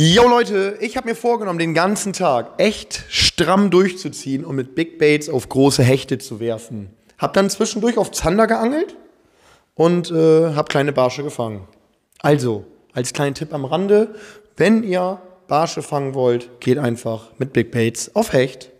Yo Leute, ich habe mir vorgenommen, den ganzen Tag echt stramm durchzuziehen und mit Big Baits auf große Hechte zu werfen. Hab dann zwischendurch auf Zander geangelt und äh, hab kleine Barsche gefangen. Also, als kleinen Tipp am Rande, wenn ihr Barsche fangen wollt, geht einfach mit Big Baits auf Hecht.